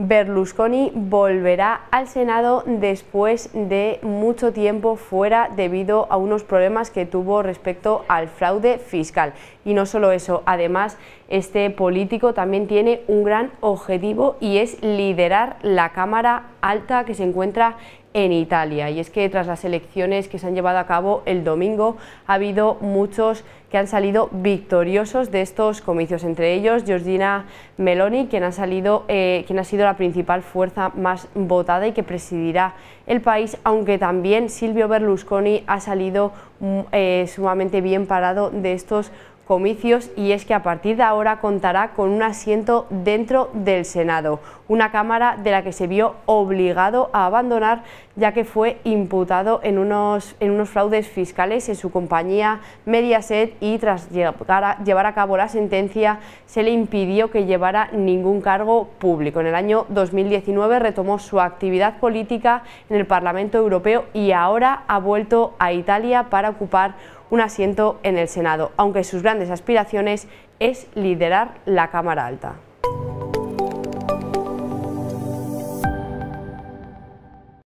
Berlusconi volverá al Senado después de mucho tiempo fuera debido a unos problemas que tuvo respecto al fraude fiscal. Y no solo eso, además este político también tiene un gran objetivo y es liderar la Cámara Alta que se encuentra en Italia. Y es que tras las elecciones que se han llevado a cabo el domingo, ha habido muchos que han salido victoriosos de estos comicios, entre ellos Georgina Meloni, quien ha, salido, eh, quien ha sido la principal fuerza más votada y que presidirá el país, aunque también Silvio Berlusconi ha salido mm, eh, sumamente bien parado de estos comicios y es que a partir de ahora contará con un asiento dentro del Senado, una Cámara de la que se vio obligado a abandonar ya que fue imputado en unos, en unos fraudes fiscales en su compañía Mediaset y tras llevar a, llevar a cabo la sentencia se le impidió que llevara ningún cargo público. En el año 2019 retomó su actividad política en el Parlamento Europeo y ahora ha vuelto a Italia para ocupar un asiento en el Senado, aunque sus grandes aspiraciones es liderar la Cámara Alta.